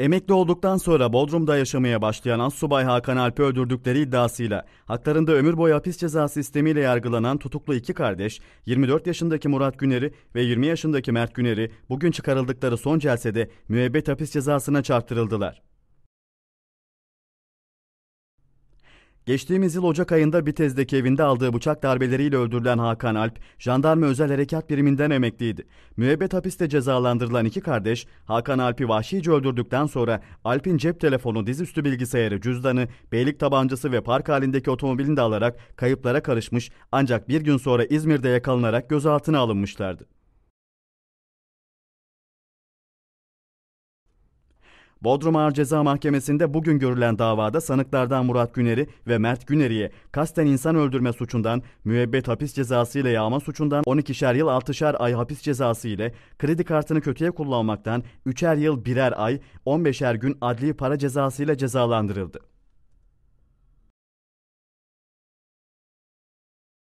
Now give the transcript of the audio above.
Emekli olduktan sonra Bodrum'da yaşamaya başlayan Assubay Hakan Alp'i öldürdükleri iddiasıyla haklarında ömür boyu hapis cezası sistemiyle yargılanan tutuklu iki kardeş 24 yaşındaki Murat Güner'i ve 20 yaşındaki Mert Güner'i bugün çıkarıldıkları son celsede müebbet hapis cezasına çarptırıldılar. Geçtiğimiz yıl Ocak ayında Bitez'deki evinde aldığı bıçak darbeleriyle öldürülen Hakan Alp, jandarma özel harekat biriminden emekliydi. Müebbet hapiste cezalandırılan iki kardeş, Hakan Alp'i vahşice öldürdükten sonra Alp'in cep telefonu, dizüstü bilgisayarı, cüzdanı, beylik tabancası ve park halindeki otomobilini de alarak kayıplara karışmış ancak bir gün sonra İzmir'de yakalanarak gözaltına alınmışlardı. Bodrum Ağır Ceza Mahkemesi'nde bugün görülen davada sanıklardan Murat Güner'i ve Mert Güner'iye kasten insan öldürme suçundan müebbet hapis cezası ile yağma suçundan 12'şer yıl 6'şer ay hapis cezası ile kredi kartını kötüye kullanmaktan 3'er yıl 1'er ay 15'er gün adli para cezası ile cezalandırıldı.